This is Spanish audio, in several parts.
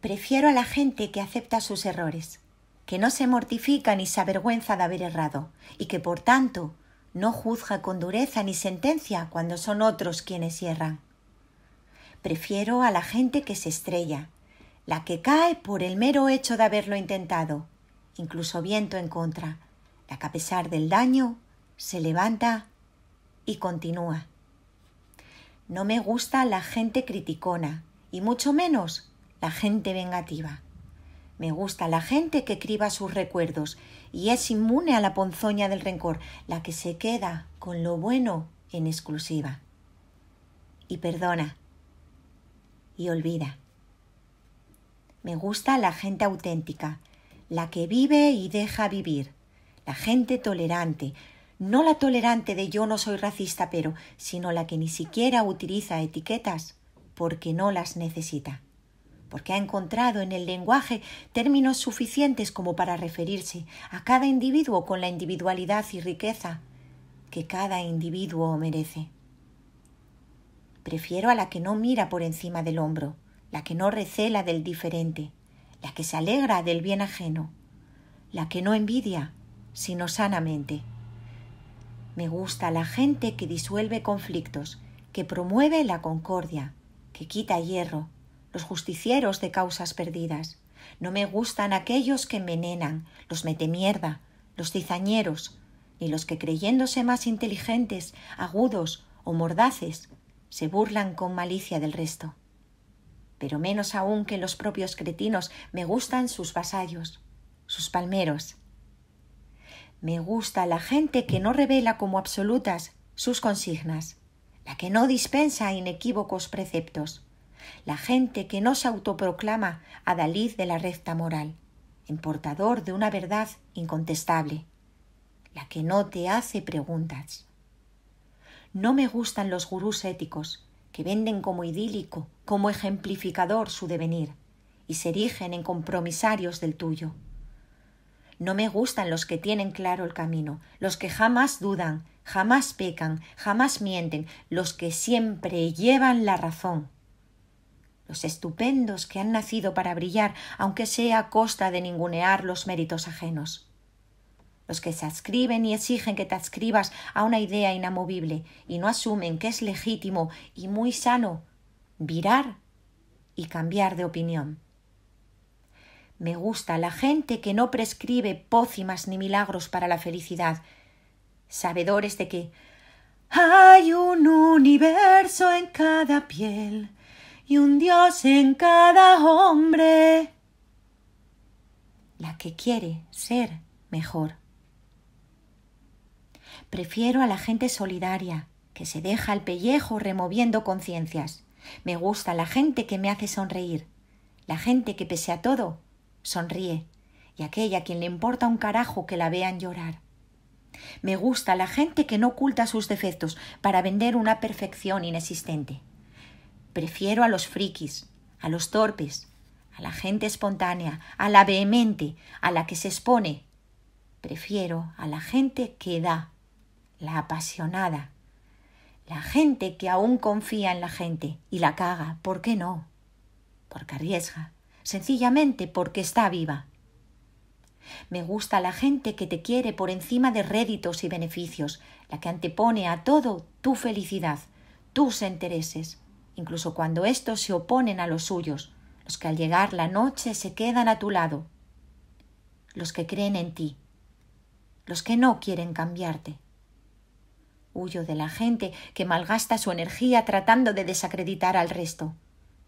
Prefiero a la gente que acepta sus errores, que no se mortifica ni se avergüenza de haber errado, y que por tanto no juzga con dureza ni sentencia cuando son otros quienes hierran. Prefiero a la gente que se estrella, la que cae por el mero hecho de haberlo intentado, incluso viento en contra, la que a pesar del daño se levanta y continúa. No me gusta la gente criticona, y mucho menos la gente vengativa. Me gusta la gente que criba sus recuerdos y es inmune a la ponzoña del rencor, la que se queda con lo bueno en exclusiva. Y perdona. Y olvida. Me gusta la gente auténtica, la que vive y deja vivir, la gente tolerante, no la tolerante de yo no soy racista pero, sino la que ni siquiera utiliza etiquetas porque no las necesita porque ha encontrado en el lenguaje términos suficientes como para referirse a cada individuo con la individualidad y riqueza que cada individuo merece. Prefiero a la que no mira por encima del hombro, la que no recela del diferente, la que se alegra del bien ajeno, la que no envidia, sino sanamente. Me gusta la gente que disuelve conflictos, que promueve la concordia, que quita hierro, los justicieros de causas perdidas. No me gustan aquellos que envenenan, los metemierda, los cizañeros, ni los que creyéndose más inteligentes, agudos o mordaces, se burlan con malicia del resto. Pero menos aún que los propios cretinos me gustan sus vasallos, sus palmeros. Me gusta la gente que no revela como absolutas sus consignas, la que no dispensa inequívocos preceptos, la gente que no se autoproclama adalid de la recta moral, importador de una verdad incontestable, la que no te hace preguntas. No me gustan los gurús éticos que venden como idílico, como ejemplificador su devenir y se erigen en compromisarios del tuyo. No me gustan los que tienen claro el camino, los que jamás dudan, jamás pecan, jamás mienten, los que siempre llevan la razón los estupendos que han nacido para brillar, aunque sea a costa de ningunear los méritos ajenos. Los que se adscriben y exigen que te adscribas a una idea inamovible y no asumen que es legítimo y muy sano virar y cambiar de opinión. Me gusta la gente que no prescribe pócimas ni milagros para la felicidad, sabedores de que hay un universo en cada piel y un Dios en cada hombre. La que quiere ser mejor. Prefiero a la gente solidaria, que se deja el pellejo removiendo conciencias. Me gusta la gente que me hace sonreír, la gente que pese a todo, sonríe, y aquella a quien le importa un carajo que la vean llorar. Me gusta la gente que no oculta sus defectos para vender una perfección inexistente. Prefiero a los frikis, a los torpes, a la gente espontánea, a la vehemente, a la que se expone. Prefiero a la gente que da, la apasionada, la gente que aún confía en la gente y la caga. ¿Por qué no? Porque arriesga, sencillamente porque está viva. Me gusta la gente que te quiere por encima de réditos y beneficios, la que antepone a todo tu felicidad, tus intereses, incluso cuando estos se oponen a los suyos, los que al llegar la noche se quedan a tu lado, los que creen en ti, los que no quieren cambiarte. Huyo de la gente que malgasta su energía tratando de desacreditar al resto.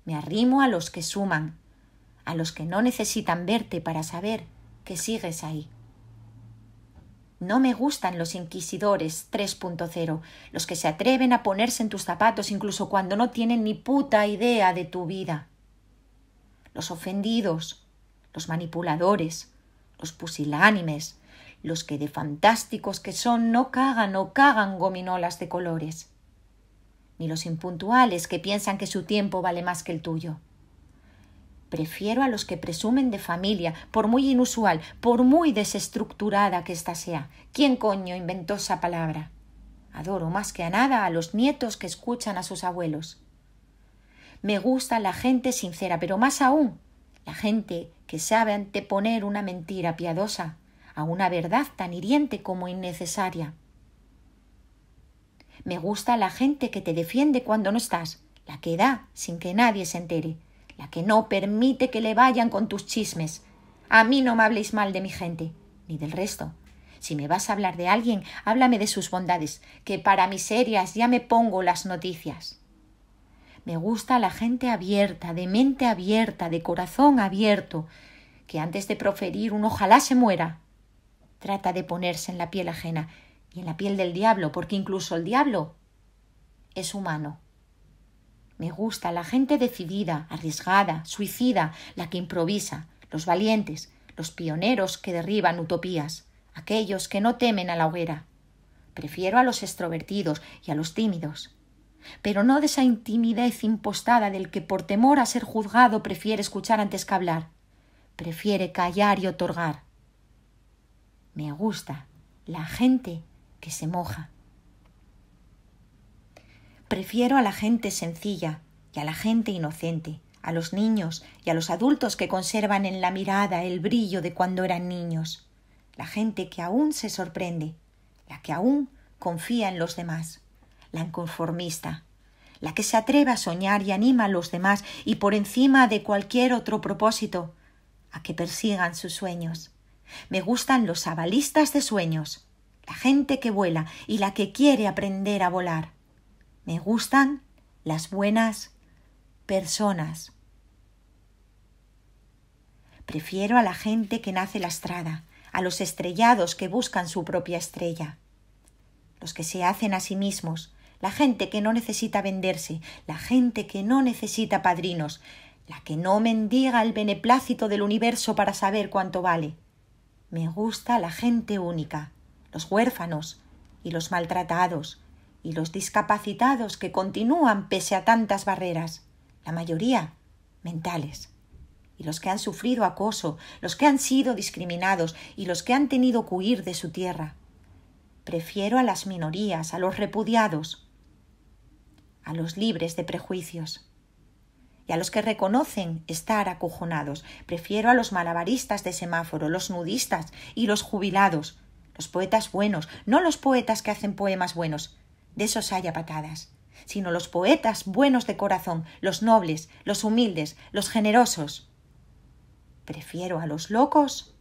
Me arrimo a los que suman, a los que no necesitan verte para saber que sigues ahí. No me gustan los inquisidores 3.0, los que se atreven a ponerse en tus zapatos incluso cuando no tienen ni puta idea de tu vida. Los ofendidos, los manipuladores, los pusilánimes, los que de fantásticos que son no cagan o cagan gominolas de colores, ni los impuntuales que piensan que su tiempo vale más que el tuyo. Prefiero a los que presumen de familia, por muy inusual, por muy desestructurada que ésta sea. ¿Quién coño inventó esa palabra? Adoro más que a nada a los nietos que escuchan a sus abuelos. Me gusta la gente sincera, pero más aún la gente que sabe anteponer una mentira piadosa a una verdad tan hiriente como innecesaria. Me gusta la gente que te defiende cuando no estás, la que da sin que nadie se entere, que no permite que le vayan con tus chismes. A mí no me habléis mal de mi gente, ni del resto. Si me vas a hablar de alguien, háblame de sus bondades, que para miserias ya me pongo las noticias. Me gusta la gente abierta, de mente abierta, de corazón abierto, que antes de proferir un ojalá se muera, trata de ponerse en la piel ajena y en la piel del diablo, porque incluso el diablo es humano. Me gusta la gente decidida, arriesgada, suicida, la que improvisa, los valientes, los pioneros que derriban utopías, aquellos que no temen a la hoguera. Prefiero a los extrovertidos y a los tímidos. Pero no de esa intimidez impostada del que por temor a ser juzgado prefiere escuchar antes que hablar. Prefiere callar y otorgar. Me gusta la gente que se moja. Prefiero a la gente sencilla y a la gente inocente, a los niños y a los adultos que conservan en la mirada el brillo de cuando eran niños, la gente que aún se sorprende, la que aún confía en los demás, la inconformista, la que se atreve a soñar y anima a los demás y por encima de cualquier otro propósito, a que persigan sus sueños. Me gustan los abalistas de sueños, la gente que vuela y la que quiere aprender a volar. Me gustan las buenas personas. Prefiero a la gente que nace lastrada, a los estrellados que buscan su propia estrella, los que se hacen a sí mismos, la gente que no necesita venderse, la gente que no necesita padrinos, la que no mendiga el beneplácito del universo para saber cuánto vale. Me gusta la gente única, los huérfanos y los maltratados, y los discapacitados que continúan pese a tantas barreras, la mayoría mentales, y los que han sufrido acoso, los que han sido discriminados y los que han tenido que huir de su tierra. Prefiero a las minorías, a los repudiados, a los libres de prejuicios y a los que reconocen estar acojonados. Prefiero a los malabaristas de semáforo, los nudistas y los jubilados, los poetas buenos, no los poetas que hacen poemas buenos, de esos haya patadas, sino los poetas buenos de corazón, los nobles, los humildes, los generosos. Prefiero a los locos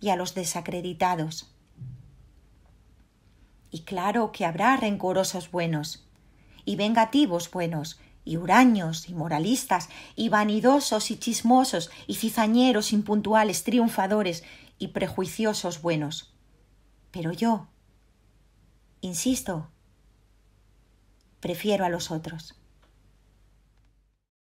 y a los desacreditados. Y claro que habrá rencorosos buenos, y vengativos buenos, y huraños, y moralistas, y vanidosos, y chismosos, y cizañeros, impuntuales, triunfadores, y prejuiciosos buenos. Pero yo, insisto, prefiero a los otros.